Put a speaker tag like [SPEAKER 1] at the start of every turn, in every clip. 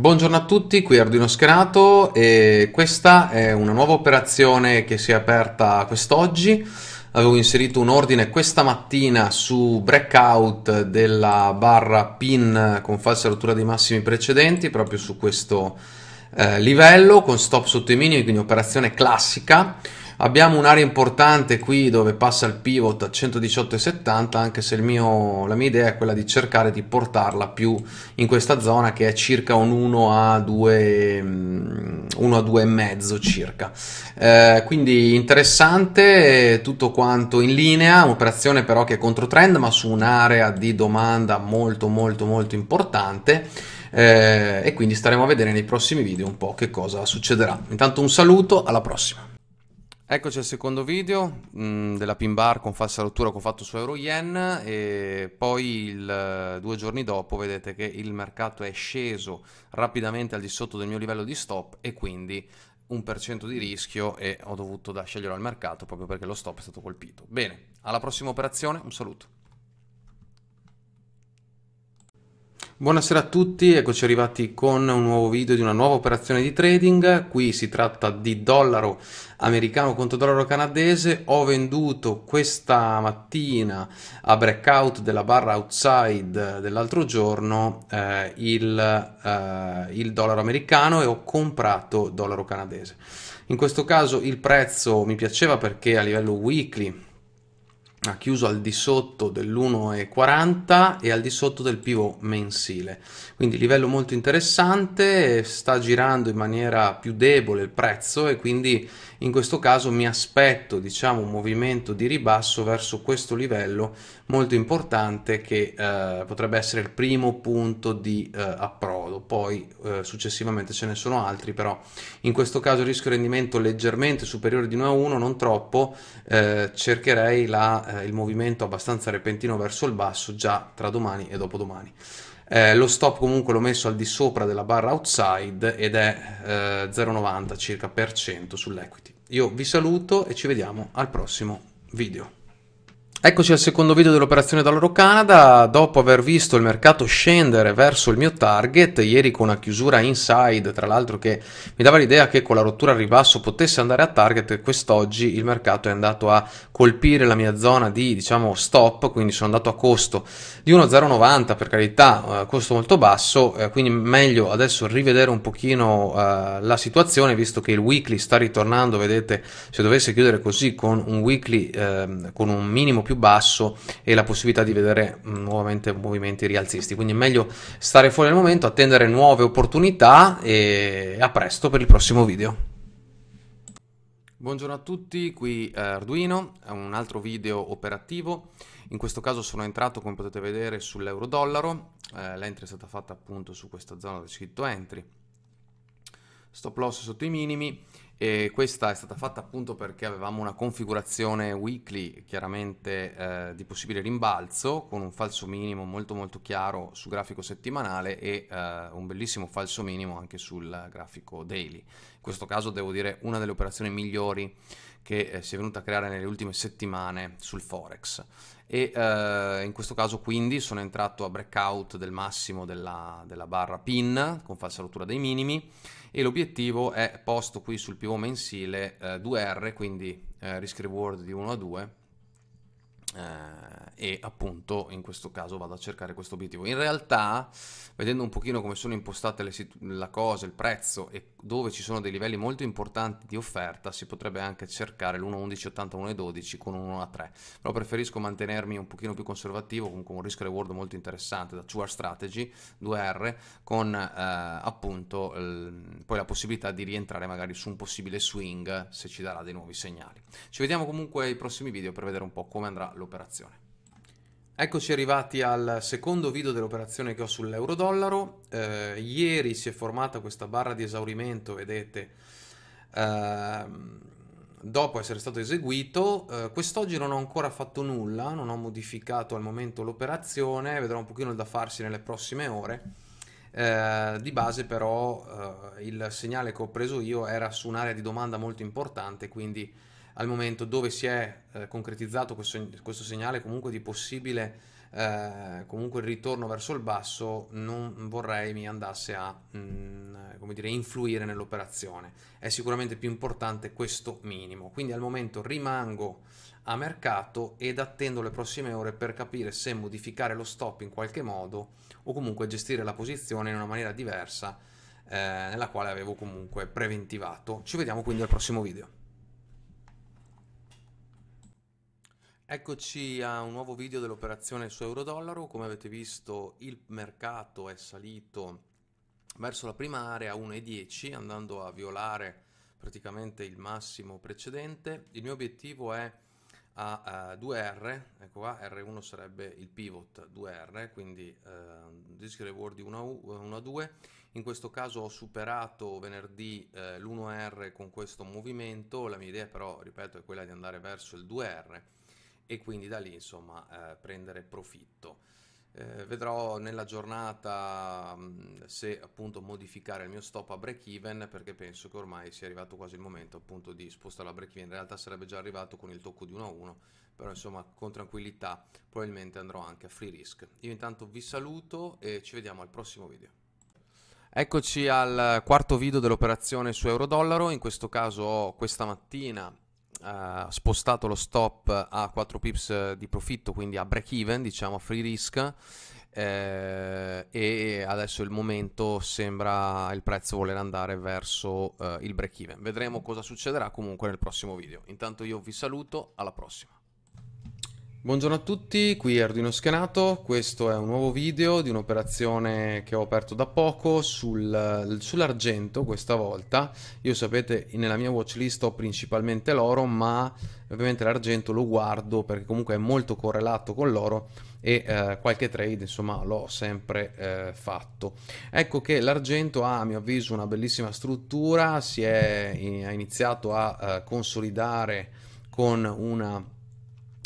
[SPEAKER 1] Buongiorno a tutti, qui Arduino Scherato e questa è una nuova operazione che si è aperta quest'oggi. Avevo inserito un ordine questa mattina su breakout della barra pin con falsa rottura dei massimi precedenti, proprio su questo eh, livello, con stop sotto i minimi, quindi operazione classica. Abbiamo un'area importante qui dove passa il pivot a 118,70 anche se mio, la mia idea è quella di cercare di portarla più in questa zona che è circa un 1 a 2, 1 mm, a 2,5 circa. Eh, quindi interessante, tutto quanto in linea, operazione però che è contro trend ma su un'area di domanda molto molto molto importante. Eh, e quindi staremo a vedere nei prossimi video un po' che cosa succederà. Intanto un saluto, alla prossima! Eccoci al secondo video mh, mm, della pin bar con falsa rottura che ho fatto su euro yen e poi il, eh, due giorni dopo vedete che il mercato è sceso rapidamente al di sotto del mio livello di stop e quindi un per cento di rischio e ho dovuto da scegliere al mercato proprio perché lo stop è stato colpito. Bene, alla prossima operazione, un saluto. Buonasera a tutti, eccoci arrivati con un nuovo video di una nuova operazione di trading, qui si tratta di dollaro americano contro dollaro canadese, ho venduto questa mattina a breakout della barra outside dell'altro giorno eh, il, eh, il dollaro americano e ho comprato dollaro canadese. In questo caso il prezzo mi piaceva perché a livello weekly ha chiuso al di sotto dell'1,40 e al di sotto del pivot mensile quindi livello molto interessante sta girando in maniera più debole il prezzo e quindi in questo caso mi aspetto diciamo un movimento di ribasso verso questo livello molto importante che eh, potrebbe essere il primo punto di eh, approdo poi eh, successivamente ce ne sono altri però in questo caso rischio rendimento leggermente superiore di 1 a 1 non troppo eh, cercherei la eh, il movimento abbastanza repentino verso il basso già tra domani e dopodomani. Eh, lo stop comunque l'ho messo al di sopra della barra outside ed è eh, 0,90 circa per cento sull'equity. Io vi saluto e ci vediamo al prossimo video. Eccoci al secondo video dell'operazione dall'oro Canada, dopo aver visto il mercato scendere verso il mio target, ieri con una chiusura inside, tra l'altro che mi dava l'idea che con la rottura al ribasso potesse andare a target, quest'oggi il mercato è andato a colpire la mia zona di diciamo stop, quindi sono andato a costo di 1,090 per carità, eh, costo molto basso, eh, quindi meglio adesso rivedere un pochino eh, la situazione, visto che il weekly sta ritornando, vedete se dovesse chiudere così con un weekly, ehm, con un minimo più più basso e la possibilità di vedere mh, mm, nuovamente movimenti rialzisti. Quindi è meglio stare fuori al momento, attendere nuove opportunità e a presto per il prossimo video. Buongiorno a tutti, qui eh, Arduino, un altro video operativo. In questo caso sono entrato, come potete vedere, sull'euro-dollaro. Eh, l'entry è stata fatta appunto su questa zona dove scritto entry. Stop loss sotto i minimi e questa è stata fatta appunto perché avevamo una configurazione weekly chiaramente eh, di possibile rimbalzo con un falso minimo molto molto chiaro su grafico settimanale e eh, un bellissimo falso minimo anche sul grafico daily. In questo caso devo dire una delle operazioni migliori che eh, si è venuta a creare nelle ultime settimane sul Forex. E eh, in questo caso quindi sono entrato a breakout del massimo della, della barra PIN con falsa rottura dei minimi e l'obiettivo è posto qui sul pivot mensile 2R, eh, quindi eh, risk reward di 1 a 2 eh, e appunto in questo caso vado a cercare questo obiettivo. In realtà, vedendo un pochino come sono impostate le situ- la cosa, il prezzo e dove ci sono dei livelli molto importanti di offerta, si potrebbe anche cercare l'1.11, 80, 1.12 con un 1.3. Però preferisco mantenermi un pochino più conservativo, comunque un risk reward molto interessante da 2R Strategy, 2R, con eh, appunto poi la possibilità di rientrare magari su un possibile swing se ci darà dei nuovi segnali. Ci vediamo comunque ai prossimi video per vedere un po' come andrà l'operazione. Eccoci arrivati al secondo video dell'operazione che ho sull'euro-dollaro. Eh, ieri si è formata questa barra di esaurimento, vedete, eh, dopo essere stato eseguito. Eh, quest'oggi non ho ancora fatto nulla, non ho modificato al momento l'operazione, vedrò un pochino il da farsi nelle prossime ore. Eh, di base però eh, il segnale che ho preso io era su un'area di domanda molto importante, quindi al momento dove si è eh, concretizzato questo, questo, segnale comunque di possibile eh, comunque ritorno verso il basso non vorrei mi andasse a mh, mm, come dire, influire nell'operazione è sicuramente più importante questo minimo quindi al momento rimango a mercato ed attendo le prossime ore per capire se modificare lo stop in qualche modo o comunque gestire la posizione in una maniera diversa eh, nella quale avevo comunque preventivato ci vediamo quindi al prossimo video Eccoci a un nuovo video dell'operazione su euro-dollaro, come avete visto il mercato è salito verso la prima area 1,10 andando a violare praticamente il massimo precedente, il mio obiettivo è a, a 2R, ecco qua R1 sarebbe il pivot 2R, quindi eh, risk reward di 1 a 2, in questo caso ho superato venerdì eh, l'1R con questo movimento, la mia idea però ripeto è quella di andare verso il 2R, e quindi da lì insomma eh, prendere profitto. Eh, vedrò nella giornata mm, se appunto modificare il mio stop a break even perché penso che ormai sia arrivato quasi il momento appunto di spostare la break even in realtà sarebbe già arrivato con il tocco di 1 a 1 però insomma con tranquillità probabilmente andrò anche a free risk io intanto vi saluto e ci vediamo al prossimo video Eccoci al quarto video dell'operazione su euro dollaro, in questo caso ho questa mattina spostato lo stop a 4 pips eh, di profitto, quindi a break even, diciamo a free risk. Eh, e adesso il momento sembra il prezzo voler andare verso eh, il break even vedremo cosa succederà comunque nel prossimo video intanto io vi saluto alla prossima Buongiorno a tutti, qui Arduino Schenato, questo è un nuovo video di un'operazione che ho aperto da poco sul, sull'argento questa volta. Io sapete nella mia watchlist ho principalmente l'oro ma ovviamente l'argento lo guardo perché comunque è molto correlato con l'oro e eh, qualche trade insomma l'ho sempre eh, fatto. Ecco che l'argento ha a mio avviso una bellissima struttura, si è, eh, ha iniziato a eh, consolidare con una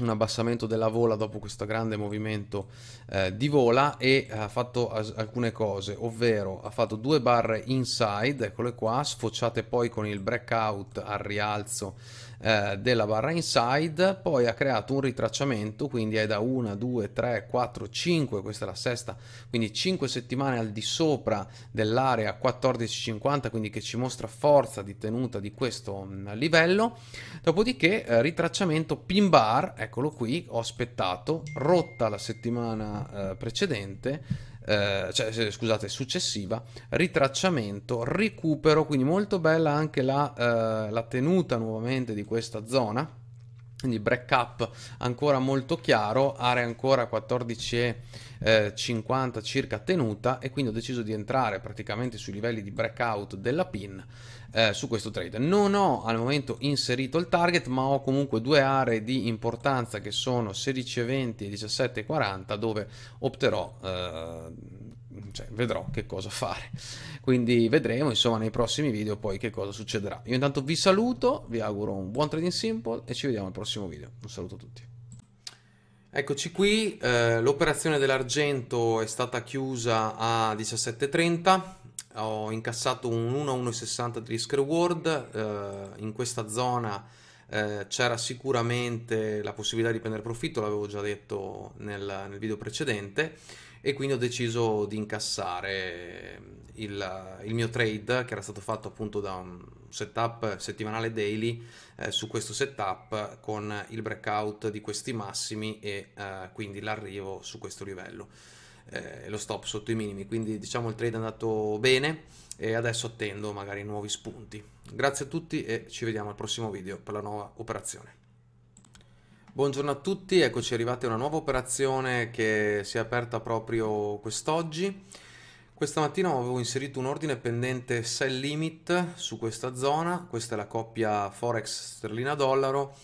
[SPEAKER 1] un abbassamento della vola dopo questo grande movimento eh, di vola e ha fatto alcune cose, ovvero ha fatto due barre inside, eccole qua, sfociate poi con il breakout al rialzo eh, della barra inside, poi ha creato un ritracciamento, quindi è da 1, 2, 3, 4, 5, questa è la sesta, quindi 5 settimane al di sopra dell'area 14,50, quindi che ci mostra forza di tenuta di questo mm, livello, dopodiché eh, ritracciamento pin bar, eccolo qui, ho aspettato, rotta la settimana eh, precedente, eh, cioè, eh, scusate, successiva, ritracciamento, recupero, quindi molto bella anche la, eh, la tenuta nuovamente di questa zona quindi break up ancora molto chiaro, area ancora 14,50 eh, circa tenuta e quindi ho deciso di entrare praticamente sui livelli di breakout della pin eh, su questo trade. Non ho al momento inserito il target ma ho comunque due aree di importanza che sono 16,20 e 17,40 dove opterò eh, cioè, vedrò che cosa fare. Quindi vedremo, insomma, nei prossimi video poi che cosa succederà. Io intanto vi saluto, vi auguro un buon trading simple e ci vediamo al prossimo video. Un saluto a tutti. Eccoci qui, eh, l'operazione dell'argento è stata chiusa a 17.30 ho incassato un 1,160 di risk reward eh, in questa zona eh, c'era sicuramente la possibilità di prendere profitto l'avevo già detto nel, nel video precedente e quindi ho deciso di incassare ehm, il, il, mio trade che era stato fatto appunto da un setup settimanale daily eh, su questo setup con il breakout di questi massimi e eh, quindi l'arrivo su questo livello eh, lo stop sotto i minimi quindi diciamo il trade è andato bene e adesso attendo magari nuovi spunti grazie a tutti e ci vediamo al prossimo video per la nuova operazione Buongiorno a tutti, eccoci arrivati a una nuova operazione che si è aperta proprio quest'oggi. Questa mattina avevo inserito un ordine pendente sell limit su questa zona, questa è la coppia Forex sterlina dollaro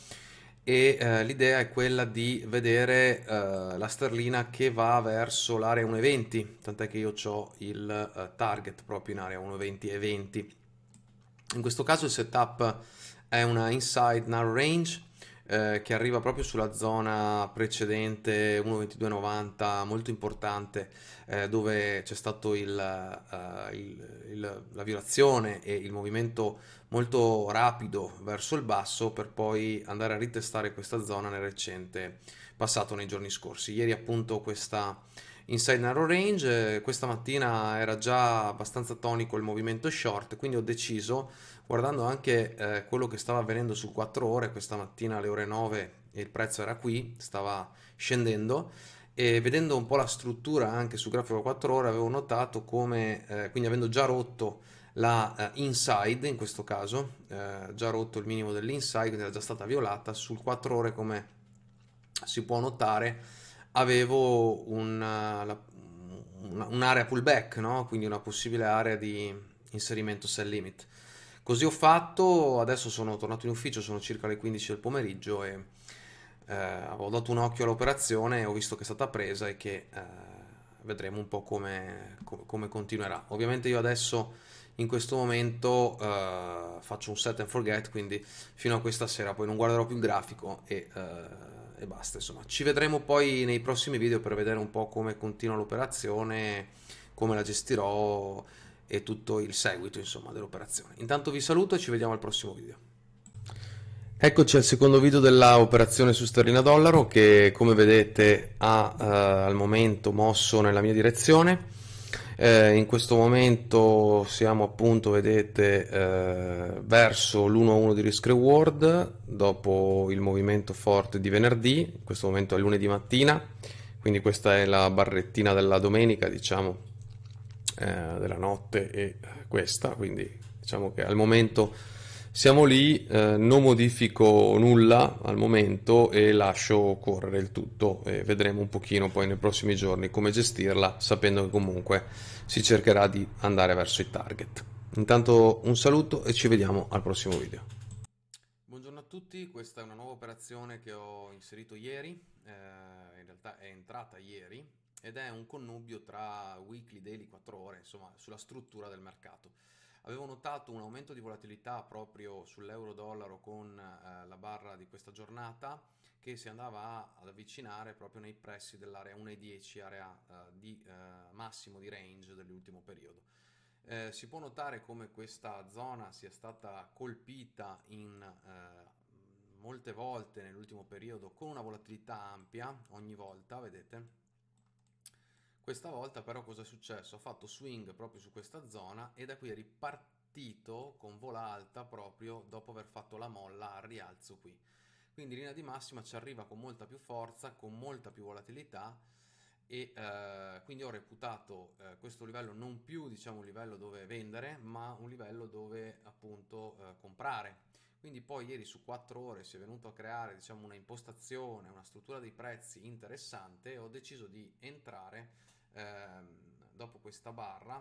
[SPEAKER 1] e eh, l'idea è quella di vedere eh, la sterlina che va verso l'area 1.20, tant'è che io ho il eh, target proprio in area 1.20 e 20. In questo caso il setup è una inside narrow range eh, che arriva proprio sulla zona precedente 1.2290, molto importante, eh, dove c'è stato il, uh, il, il, la violazione e il movimento molto rapido verso il basso per poi andare a ritestare questa zona nel recente passato nei giorni scorsi. Ieri appunto questa inside narrow range, eh, questa mattina era già abbastanza tonico il movimento short, quindi ho deciso guardando anche eh, quello che stava avvenendo su 4 ore, questa mattina alle ore 9 il prezzo era qui, stava scendendo e vedendo un po' la struttura anche su grafico 4 ore avevo notato come, eh, quindi avendo già rotto la uh, inside in questo caso, eh, già rotto il minimo dell'inside, quindi era già stata violata, sul 4 ore come si può notare avevo eh, un'area un pullback, no? quindi una possibile area di inserimento sell limit Così ho fatto, adesso sono tornato in ufficio, sono circa le 15 del pomeriggio e eh, ho dato un occhio all'operazione, ho visto che è stata presa e che eh, vedremo un po' come, come, continuerà. Ovviamente io adesso in questo momento eh, faccio un set and forget, quindi fino a questa sera poi non guarderò più il grafico e, eh, e basta. Insomma, ci vedremo poi nei prossimi video per vedere un po' come continua l'operazione, come la gestirò e tutto il seguito insomma, dell'operazione. Intanto vi saluto e ci vediamo al prossimo video. Eccoci al secondo video dell'operazione su sterlina dollaro che come vedete ha eh, al momento mosso nella mia direzione. Eh, in questo momento siamo appunto, vedete, eh, verso l'1-1 di risk reward dopo il movimento forte di venerdì, in questo momento è lunedì mattina, quindi questa è la barrettina della domenica, diciamo, eh, della notte e questa, quindi diciamo che al momento siamo lì, eh, non modifico nulla al momento e lascio correre il tutto e vedremo un pochino poi nei prossimi giorni come gestirla, sapendo che comunque si cercherà di andare verso i target. Intanto un saluto e ci vediamo al prossimo video. Buongiorno a tutti, questa è una nuova operazione che ho inserito ieri, eh, in realtà è entrata ieri ed è un connubio tra weekly, daily, 4 ore, insomma, sulla struttura del mercato. Avevo notato un aumento di volatilità proprio sull'euro-dollaro con eh, la barra di questa giornata che si andava ad avvicinare proprio nei pressi dell'area 1,10, area eh, di eh, massimo di range dell'ultimo periodo. Eh, si può notare come questa zona sia stata colpita in eh, molte volte nell'ultimo periodo con una volatilità ampia ogni volta, vedete? Questa volta però cosa è successo? Ha fatto swing proprio su questa zona e da qui è ripartito con vola alta proprio dopo aver fatto la molla al rialzo qui. Quindi in linea di massima ci arriva con molta più forza, con molta più volatilità e eh, quindi ho reputato eh, questo livello non più diciamo un livello dove vendere ma un livello dove appunto eh, comprare quindi poi ieri su 4 ore si è venuto a creare diciamo una impostazione una struttura dei prezzi interessante e ho deciso di entrare ehm, dopo questa barra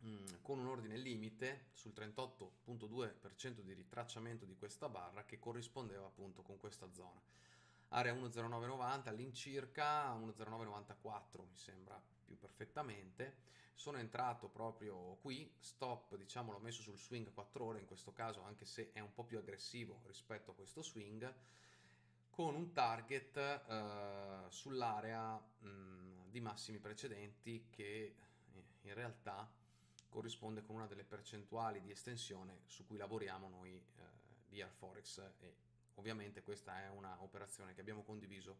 [SPEAKER 1] mh, mm, con un ordine limite sul 38.2% di ritracciamento di questa barra che corrispondeva appunto con questa zona area 10990 all'incirca 10994 mi sembra più perfettamente sono entrato proprio qui stop diciamo l'ho messo sul swing 4 ore in questo caso anche se è un po' più aggressivo rispetto a questo swing con un target eh, sull'area mm, di massimi precedenti che eh, in realtà corrisponde con una delle percentuali di estensione su cui lavoriamo noi eh, di Airforex e ovviamente questa è un'operazione che abbiamo condiviso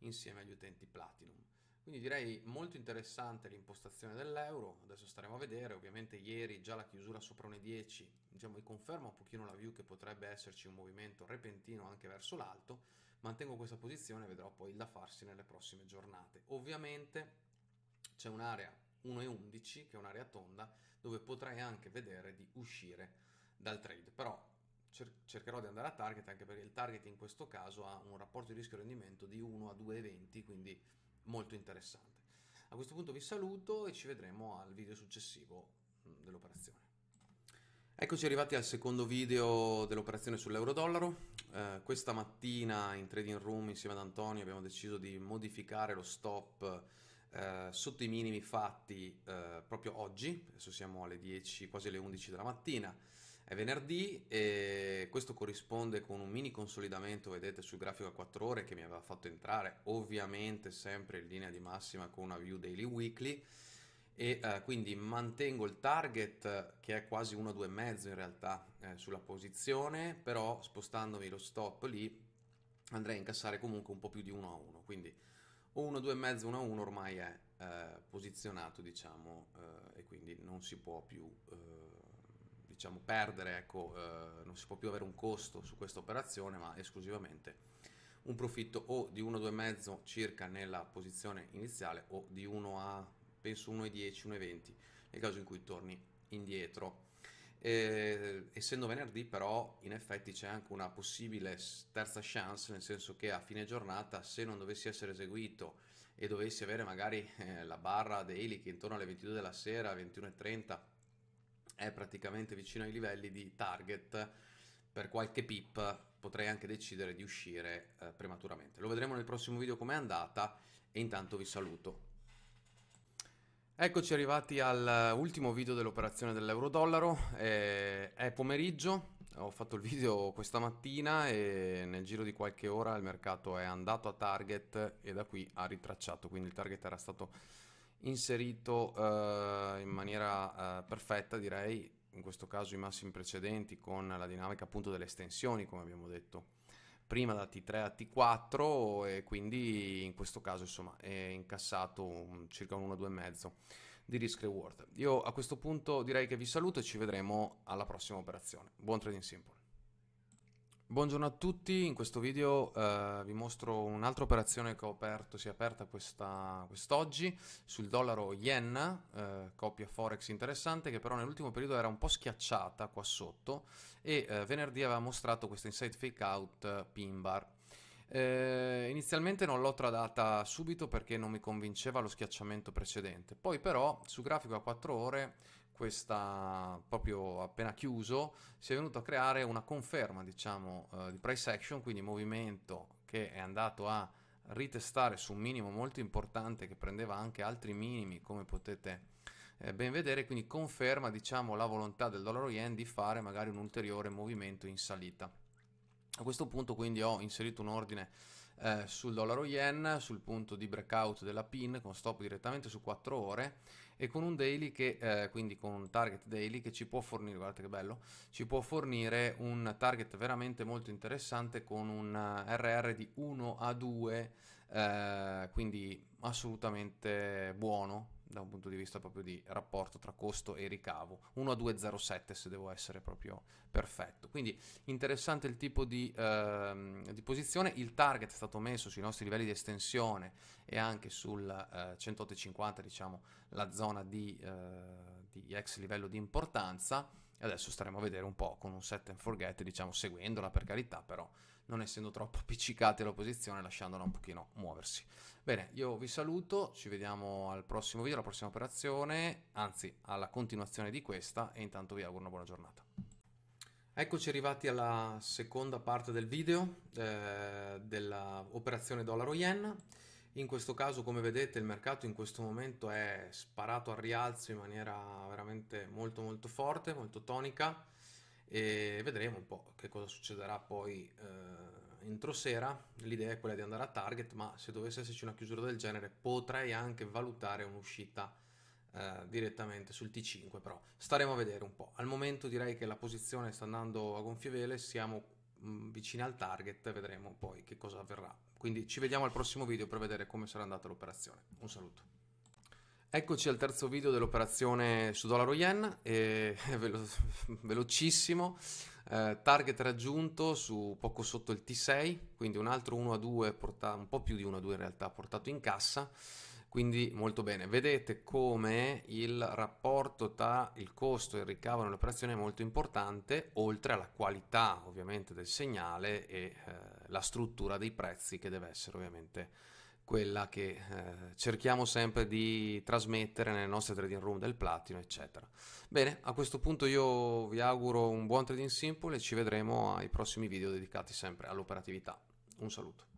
[SPEAKER 1] insieme agli utenti Platinum. Quindi direi molto interessante l'impostazione dell'euro, adesso staremo a vedere, ovviamente ieri già la chiusura sopra 1,10 diciamo, conferma un pochino la view che potrebbe esserci un movimento repentino anche verso l'alto, mantengo questa posizione e vedrò poi il da farsi nelle prossime giornate. Ovviamente c'è un'area 1,11 che è un'area tonda dove potrei anche vedere di uscire dal trade, però cercherò di andare a target anche perché il target in questo caso ha un rapporto di rischio rendimento di 1 a 2,20 quindi molto interessante a questo punto vi saluto e ci vedremo al video successivo mm, dell'operazione Eccoci arrivati al secondo video dell'operazione sull'euro-dollaro. Eh, questa mattina in Trading Room insieme ad Antonio abbiamo deciso di modificare lo stop eh, sotto i minimi fatti eh, proprio oggi. Adesso siamo alle 10, quasi alle 11 della mattina. È venerdì e questo corrisponde con un mini consolidamento, vedete, sul grafico a 4 ore che mi aveva fatto entrare ovviamente sempre in linea di massima con una view daily weekly e eh, quindi mantengo il target eh, che è quasi 1,2,5 in realtà eh, sulla posizione, però spostandomi lo stop lì andrei a incassare comunque un po' più di 1 a 1, quindi 1,2,5, 1 a 1 ormai è eh, posizionato diciamo eh, e quindi non si può più eh, diciamo perdere, ecco, non si può più avere un costo su questa operazione ma esclusivamente un profitto o di 1,2,5 circa nella posizione iniziale o di 1 a penso 1,10, 1,20 nel caso in cui torni indietro. Eh, essendo venerdì però in effetti c'è anche una possibile terza chance, nel senso che a fine giornata se non dovessi essere eseguito e dovessi avere magari eh, la barra daily che intorno alle 22 della sera, 21.30 è praticamente vicino ai livelli di target, per qualche pip potrei anche decidere di uscire eh, prematuramente. Lo vedremo nel prossimo video com'è andata e intanto vi saluto. Eccoci arrivati all'ultimo video dell'operazione dell'euro-dollaro, eh, è pomeriggio, ho fatto il video questa mattina e nel giro di qualche ora il mercato è andato a target e da qui ha ritracciato, quindi il target era stato inserito eh, in maniera eh, perfetta direi, in questo caso i massimi precedenti con la dinamica appunto delle estensioni come abbiamo detto prima da T3 a T4 e quindi in questo caso insomma è incassato circa un 1,5 di risk reward. Io a questo punto direi che vi saluto e ci vedremo alla prossima operazione. Buon trading simple. Buongiorno a tutti, in questo video eh, vi mostro un'altra operazione che ho aperto, si è aperta quest'oggi sul dollaro yen, eh, coppia forex interessante che però nell'ultimo periodo era un po' schiacciata qua sotto e eh, venerdì aveva mostrato questo inside fake out eh, pin bar. Eh, inizialmente non l'ho tradata subito perché non mi convinceva lo schiacciamento precedente, poi però su grafico a 4 ore questa, proprio appena chiuso, si è venuto a creare una conferma, diciamo, eh, di price action, quindi movimento che è andato a ritestare su un minimo molto importante che prendeva anche altri minimi, come potete eh, ben vedere, quindi conferma, diciamo, la volontà del dollaro yen di fare magari un ulteriore movimento in salita. A questo punto quindi ho inserito un ordine eh, sul dollaro yen, sul punto di breakout della pin con stop direttamente su 4 ore e con un daily che, eh, quindi con un target daily che ci può fornire, guardate che bello, ci può fornire un target veramente molto interessante con un RR eh, di 1 a 2, eh, quindi assolutamente buono da un punto di vista proprio di rapporto tra costo e ricavo, 1 a 2,07 se devo essere proprio perfetto. Quindi interessante il tipo di, ehm, di, posizione, il target è stato messo sui nostri livelli di estensione e anche sul eh, 108,50 diciamo la zona di, eh, di ex livello di importanza e adesso staremo a vedere un po' con un set and forget diciamo seguendola per carità però non essendo troppo appiccicati all'opposizione, lasciandola un pochino muoversi. Bene, io vi saluto, ci vediamo al prossimo video, alla prossima operazione, anzi alla continuazione di questa e intanto vi auguro una buona giornata. Eccoci arrivati alla seconda parte del video eh, dell'operazione dollaro-yen. In questo caso, come vedete, il mercato in questo momento è sparato al rialzo in maniera veramente molto molto forte, molto tonica e vedremo un po' che cosa succederà poi eh, entro sera. L'idea è quella di andare a target, ma se dovesse esserci una chiusura del genere potrei anche valutare un'uscita eh, direttamente sul T5, però staremo a vedere un po'. Al momento direi che la posizione sta andando a gonfie vele, siamo mm, vicini al target, vedremo poi che cosa avverrà. Quindi ci vediamo al prossimo video per vedere come sarà andata l'operazione. Un saluto. Eccoci al terzo video dell'operazione su dollaro yen, e, velo velocissimo, eh, target raggiunto su poco sotto il T6, quindi un altro 1 a 2, un po' più di 1 a 2 in realtà portato in cassa, quindi molto bene. Vedete come il rapporto tra il costo e il ricavo nell'operazione è molto importante, oltre alla qualità ovviamente del segnale e eh, la struttura dei prezzi che deve essere ovviamente quella che eh, cerchiamo sempre di trasmettere nelle nostre trading room del platino, eccetera. Bene, a questo punto io vi auguro un buon trading simple e ci vedremo ai prossimi video dedicati sempre all'operatività. Un saluto.